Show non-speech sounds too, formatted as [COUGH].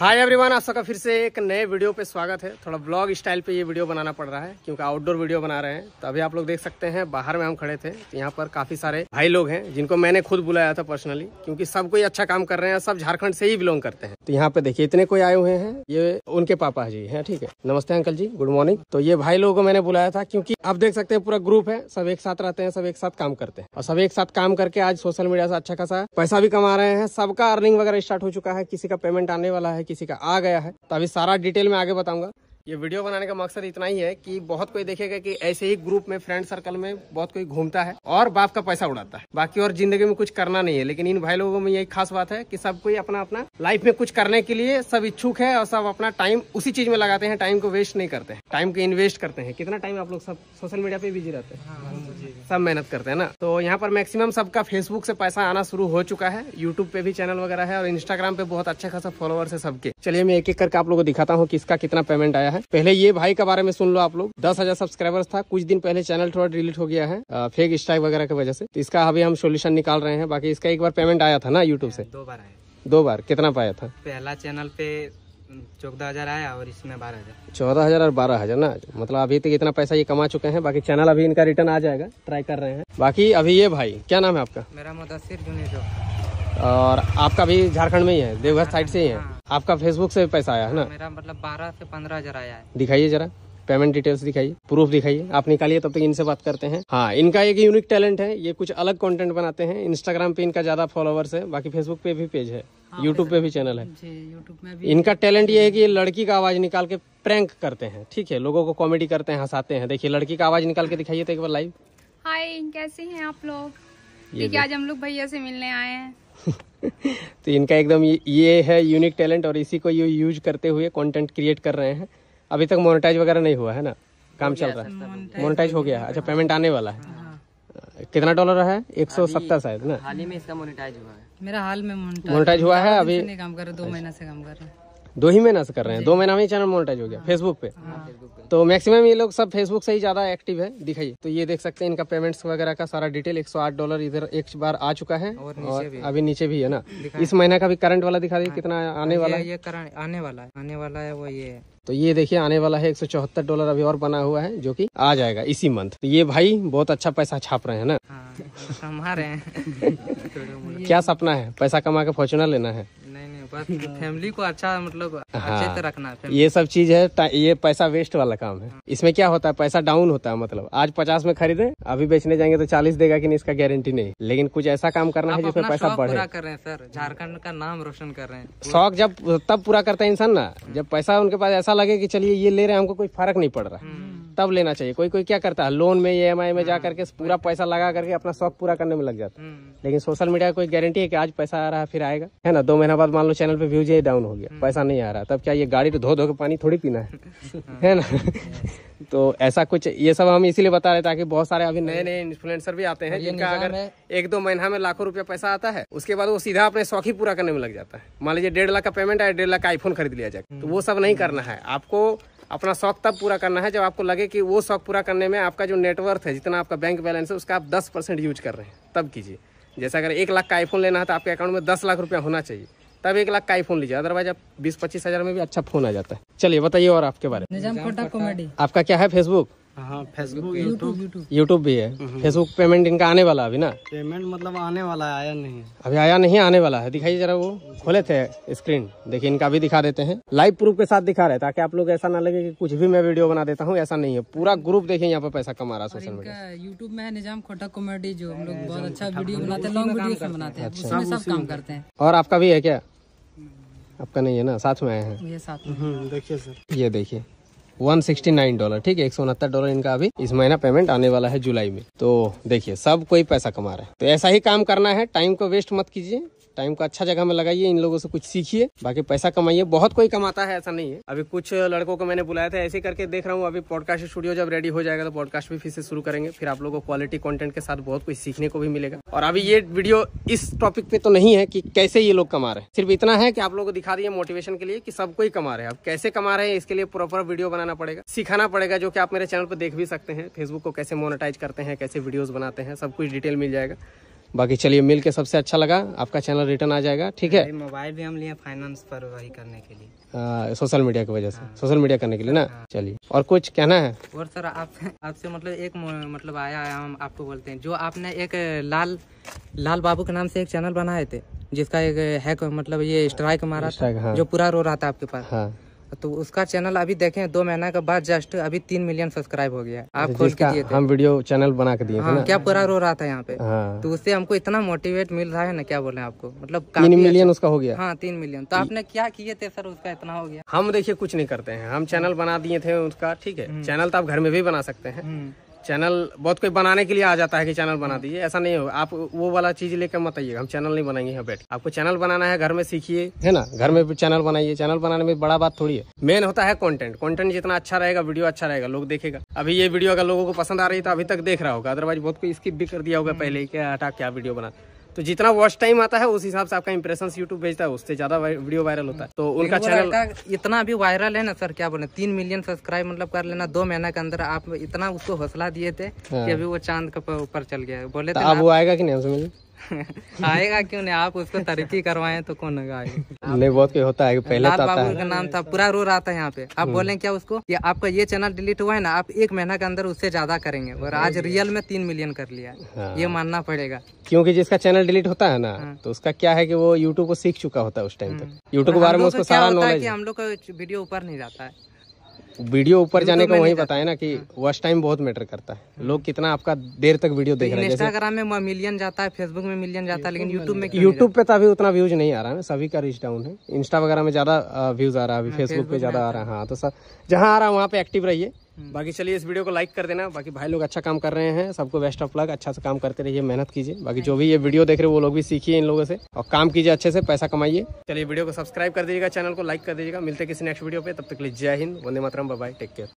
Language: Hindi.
हाय एवरीवन आप सबका फिर से एक नए वीडियो पे स्वागत है थोड़ा ब्लॉग स्टाइल पे ये वीडियो बनाना पड़ रहा है क्योंकि आउटडोर वीडियो बना रहे हैं तो अभी आप लोग देख सकते हैं बाहर में हम खड़े थे तो यहाँ पर काफी सारे भाई लोग हैं जिनको मैंने खुद बुलाया था पर्सनली क्योंकि सब कोई अच्छा काम कर रहे हैं सब झारखंड से ही बिलोंग करते हैं तो यहाँ पे देखिए इतने कोई आए हुए हैं ये उनके पापा जी है ठीक है नमस्ते अंकल जी गुड मॉर्निंग तो ये भाई लोगों को मैंने बुलाया था क्योंकि आप देख सकते हैं पूरा ग्रुप है सब एक साथ रहते हैं सब एक साथ काम करते हैं और सब एक साथ काम करके आज सोशल मीडिया से अच्छा खासा पैसा भी कमा रहे हैं सबका अर्निंग वगैरह स्टार्ट हो चुका है किसी का पेमेंट आने वाला है किसी का आ गया है तो अभी सारा डिटेल में आगे बताऊंगा ये वीडियो बनाने का मकसद इतना ही है कि बहुत कोई देखेगा कि ऐसे ही ग्रुप में फ्रेंड सर्कल में बहुत कोई घूमता है और बाप का पैसा उड़ाता है बाकी और जिंदगी में कुछ करना नहीं है लेकिन इन भाई लोगों में यही खास बात है कि सब कोई अपना अपना लाइफ में कुछ करने के लिए सब इच्छुक है और सब अपना टाइम उसी चीज में लगाते हैं टाइम को वेस्ट नहीं करते हैं टाइम को इन्वेस्ट करते हैं कितना टाइम आप लोग सब सोशल मीडिया पे बिजी रहते हैं सब मेहनत करते हैं ना तो यहाँ पर मैक्सिमम सबका फेसबुक से पैसा आना शुरू हो चुका है यूट्यूब पे भी चैनल वगैरह है और इंस्टाग्राम पे बहुत अच्छा खासा फॉलोअर्स है सबके चलिए मैं एक एक करके आप लोगों को दिखाता हूँ कि इसका कितना पेमेंट आया है पहले ये भाई के बारे में सुन लो आप लोग दस हजार सब्सक्राइबर्स था कुछ दिन पहले चैनल थोड़ा डिलीट हो गया है फेक स्ट्राइक वगैरह की वजह से तो इसका अभी हम सोल्यूशन निकाल रहे हैं बाकी इसका एक बार पेमेंट आया था ना यूट्यूब से दो बार आया दो बार कितना पाया था पहला चैनल पे चौदह हजार आया और इसमें बारह हजार चौदह हजार और बारह हजार ना मतलब अभी तक इतना पैसा ये कमा चुके हैं बाकी चैनल अभी इनका रिटर्न आ जाएगा ट्राई कर रहे हैं बाकी अभी ये भाई क्या नाम है आपका मेरा मुदसर जुनेजो और आपका भी झारखंड में ही है देवघर साइड से ही है हाँ। आपका फेसबुक से पैसा आया है ना मेरा मतलब बारह से पंद्रह हजार आया है दिखाइए जरा पेमेंट डिटेल्स दिखाइए प्रूफ दिखाइए आप निकालिए तब तक इनसे बात करते हैं हाँ इनका एक यूनिक टैलेंट है ये कुछ अलग कंटेंट बनाते हैं इंस्टाग्राम पे इनका ज्यादा फॉलोअर्स है बाकी फेसबुक पे भी पेज है हाँ, यूट्यूब पे भी चैनल है में भी इनका टैलेंट ये है कि ये लड़की का आवाज निकाल के प्रैंक करते हैं ठीक है लोगों को कॉमेडी करते हैं हंसाते हैं देखिए लड़की का आवाज निकाल के दिखाइए तो एक बार लाइव हाय कैसे हैं आप लोग देखिए आज हम लोग भैया से मिलने आए हैं [LAUGHS] तो इनका एकदम ये है यूनिक टैलेंट और इसी को ये यूज करते हुए कंटेंट क्रिएट कर रहे हैं अभी तक मोनेटाइज वगैरह नहीं हुआ है ना काम चल रहा है मोनेटाइज हो गया है अच्छा पेमेंट आने वाला है हाँ। कितना डॉलर रहा है एक सौ सत्तर शायद ना हाल ही में इसका मोनेटाइज हुआ है मेरा हाल में मोनेटाइज हुआ है अभी काम कर रहा दो अच्छा। महीना से काम कर रहा है दो ही महीना से कर रहे हैं दो महीना में चैनल मोनिटाइज हो गया फेसबुक हाँ। हाँ। पे तो मैक्सिमम ये लोग सब फेसबुक से ही ज़्यादा एक्टिव है दिखाई तो ये देख सकते हैं इनका पेमेंट्स वगैरह का सारा डिटेल 108 डॉलर इधर एक बार आ चुका है और, और अभी नीचे भी है ना इस महीना का भी करंट वाला दिखा दी हाँ। कितना आने वाला है ये आने वाला है आने वाला है वो ये तो ये देखिए आने वाला है एक डॉलर अभी और बना हुआ है जो कि आ जाएगा इसी मंथ तो ये भाई बहुत अच्छा पैसा छाप रहे हैं ना हाँ, रहे हैं [LAUGHS] क्या सपना है पैसा कमा के फॉर्चुनर लेना है नहीं नहीं फैमिली हाँ। को अच्छा मतलब हाँ, रखना है ये सब चीज है ये पैसा वेस्ट वाला काम है हाँ। इसमें क्या होता है पैसा डाउन होता है मतलब आज पचास में खरीदे अभी बेचने जाएंगे तो चालीस देगा की नहीं इसका गारंटी नहीं लेकिन कुछ ऐसा काम करना है जिसमें पैसा बढ़े कर रहे हैं सर झारखण्ड का नाम रोशन कर रहे हैं शौक जब तब पूरा करता है इंसान ना हाँ। जब पैसा उनके पास ऐसा लगे की चलिए ये ले रहे हैं हमको कोई फर्क नहीं पड़ रहा तब लेना चाहिए कोई कोई क्या करता है लोन में ई एम आई में जा करके पूरा पैसा लगा करके अपना शौक पूरा करने में लग जाता है लेकिन सोशल मीडिया कोई गारंटी है कि आज पैसा आ रहा है फिर आएगा है ना दो महीना बाद मान लो चैनल पे व्यूज डाउन हो गया हम्म। पैसा नहीं आ रहा तब क्या ये गाड़ी तो धो धो के पानी थोड़ी पीना है [LAUGHS] है ना तो ऐसा कुछ ये सब हम इसीलिए बता रहे ताकि बहुत सारे अभी नए नए इन्फ्लुएंसर भी आते हैं जिनका अगर है। एक दो महीना में लाखों रुपया पैसा आता है उसके बाद वो सीधा अपने शौक ही पूरा करने में लग जाता है मान लीजिए डेढ़ लाख का पेमेंट आया डेढ़ लाख का आईफोन खरीद लिया जाए तो वो सब नहीं करना है आपको अपना शौक तब पूरा करना है जब आपको लगे कि वो शौक पूरा करने में आपका जो नेटवर्थ है जितना आपका बैंक बैलेंस है उसका आप दस यूज कर रहे हैं तब कीजिए जैसे अगर एक लाख का आईफोन लेना है तो आपके अकाउंट में दस लाख रुपया होना चाहिए तब एक लाख का फोन लीजिए अदरवाइज आप बीस पच्चीस हजार में भी अच्छा फोन आ जाता है चलिए बताइए और आपके बारे में आपका क्या है फेसबुक हाँ फेसबुक यूट्यूब यूट्यूब भी है फेसबुक हम्म। पेमेंट इनका आने वाला अभी ना पेमेंट मतलब आने वाला है आया नहीं अभी आया नहीं आने वाला है दिखाइए जरा वो खोले थे स्क्रीन देखिए इनका भी दिखा देते हैं लाइव प्रूफ के साथ दिखा रहे ताकि आप लोग ऐसा ना लगे कि कुछ भी मैं वीडियो बना देता हूँ ऐसा नहीं है पूरा ग्रुप देखिए यहाँ पे पैसा कमा रहा है सोशल मीडिया यूट्यूब में निजाम खोटा कॉमेडी जो हम लोग हाँ, बहुत अच्छा वीडियो बनाते हैं काम अच्छा। करते हैं और आपका भी है क्या आपका नहीं है ना साथ में आया है ये साथ में हम्म, देखिए सर ये नाइन डॉलर ठीक है एक सौ उनहत्तर डॉलर इनका अभी इस महीना पेमेंट आने वाला है जुलाई में तो देखिए सब कोई पैसा कमा रहा है तो ऐसा ही काम करना है टाइम को वेस्ट मत कीजिए टाइम को अच्छा जगह में लगाइए इन लोगों से कुछ सीखिए बाकी पैसा कमाइए बहुत कोई कमाता है ऐसा नहीं है अभी कुछ लड़कों को मैंने बुलाया था ऐसे करके देख रहा हूँ अभी पॉडकास्ट स्टूडियो जब रेडी हो जाएगा तो पॉडकास्ट भी फिर से शुरू करेंगे फिर आप लोगों को क्वालिटी कॉन्टेंट के साथ बहुत कुछ सीखने को भी मिलेगा और अभी ये वीडियो इस टॉपिक पे तो नहीं है की कैसे ये लोग कमा रहे हैं सिर्फ इतना है की आप लोगों को दिखा दिए मोटिवेशन के लिए की सब कोई कमा रहे हैं अब कैसे कमा रहे हैं इसके लिए प्रॉपर वीडियो बनाना पड़ेगा सिखाना पड़ेगा जो की आप मेरे चैनल पर देख भी सकते हैं फेसबुक को कैसे मोनिटाइज करते हैं कैसे वीडियोज बनाते हैं सब कुछ डिटेल मिल जाएगा बाकी चलिए मिल के सबसे अच्छा लगा आपका चैनल रिटर्न आ जाएगा ठीक है मोबाइल भी हम लिए फाइनेंस पर वही करने के लिए सोशल मीडिया की वजह से सोशल हाँ। मीडिया करने के लिए ना हाँ। चलिए और कुछ कहना है और सर आप आपसे मतलब एक मतलब आया हम आपको बोलते हैं जो आपने एक लाल लाल बाबू के नाम से एक चैनल बनाए थे जिसका एक है मतलब ये स्ट्राइक मारा हाँ। जो पूरा रो रहा था आपके पास हाँ। तो उसका चैनल अभी देखें दो महीना के बाद जस्ट अभी तीन मिलियन सब्सक्राइब हो गया आप खोल के हम वीडियो चैनल बना के दिए हाँ, क्या पूरा रो रहा था यहाँ पे हाँ। तो उससे हमको इतना मोटिवेट मिल रहा है ना क्या बोले आपको मतलब तीन मिलियन अच्छा। उसका हो गया हाँ तीन मिलियन तो आपने क्या किए थे सर उसका इतना हो गया हम देखिये कुछ नहीं करते हैं हम चैनल बना दिए थे उसका ठीक है चैनल हम्म। तो आप घर में भी बना सकते हैं हम्म। चैनल बहुत कोई बनाने के लिए आ जाता है कि चैनल बना दीजिए ऐसा नहीं हो आप वो वाला चीज लेकर मत आइएगा हम चैनल नहीं बनाएंगे यहाँ बैठ आपको चैनल बनाना है घर में सीखिए है ना घर में चैनल बनाइए चैनल बनाने में बड़ा बात थोड़ी है मेन होता है कंटेंट कंटेंट जितना अच्छा रहेगा वीडियो अच्छा रहेगा लोग देखेगा अभी ये वीडियो अगर लोगों को पसंद आ रही है तो अभी तक देख रहा होगा अदरवाइज बहुत कोई स्किप भी कर दिया होगा पहले क्या हटा क्या वीडियो बना तो जितना वॉच टाइम आता है उस हिसाब से आपका इंप्रेशन यूट्यूब भेजता है उससे ज्यादा वीडियो वायरल होता है तो उनका चैनल इतना अभी वायरल है ना सर क्या बोले तीन मिलियन सब्सक्राइब मतलब कर लेना दो महीना के अंदर आप इतना उसको हौसला दिए थे हाँ। कि अभी वो चांद के ऊपर चल गया बोले तो अब वो आएगा कि नहीं [LAUGHS] आएगा क्यों नहीं आप उसको तरक्की करवाए तो कौन आएगा [LAUGHS] नहीं बहुत क्या होता है पहले लाल तो बाबू का नाम था पूरा रो रहा था यहाँ पे आप हम्म। बोले क्या उसको ये आपका ये चैनल डिलीट हुआ है ना आप एक महीना के अंदर उससे ज्यादा करेंगे और आज रियल हाँ। में तीन मिलियन कर लिया हाँ। ये मानना पड़ेगा क्योंकि जिसका चैनल डिलीट होता है ना हाँ। तो उसका क्या है कि वो यूट्यूब को सीख चुका होता है उस टाइम तक यूट्यूब हम्म। के बारे में उसको सारा नॉलेज हम लोग का वीडियो ऊपर नहीं जाता है वीडियो ऊपर जाने का वही बताया ना कि वॉच हाँ। टाइम बहुत मैटर करता है लोग कितना आपका देर तक वीडियो देख रहे हैं इंस्टाग्राम में मिलियन जाता है फेसबुक में मिलियन जाता है लेकिन यूट्यूब में यूट्यूब पे तो अभी उतना व्यूज नहीं आ रहा है सभी का रीच डाउन है इंस्टा वगैरह में ज्यादा व्यूज आ रहा है अभी फेसबुक हाँ, पे ज्यादा आ रहा है हाँ तो सर जहाँ आ रहा है वहाँ पे एक्टिव रहिए हम्म। बाकी चलिए इस वीडियो को लाइक कर देना बाकी भाई लोग अच्छा काम कर रहे हैं सबको बेस्ट ऑफ लक अच्छा से काम करते रहिए मेहनत कीजिए बाकी जो भी ये वीडियो देख रहे हो वो लोग भी सीखिए इन लोगों से और काम कीजिए अच्छे से पैसा कमाइए चलिए वीडियो को सब्सक्राइब कर दीजिएगा चैनल को लाइक कर दीजिएगा मिलते किसी नेक्स्ट वीडियो पे तब तक लीजिए जय हिंद वंदे मातरम बाय टेक केयर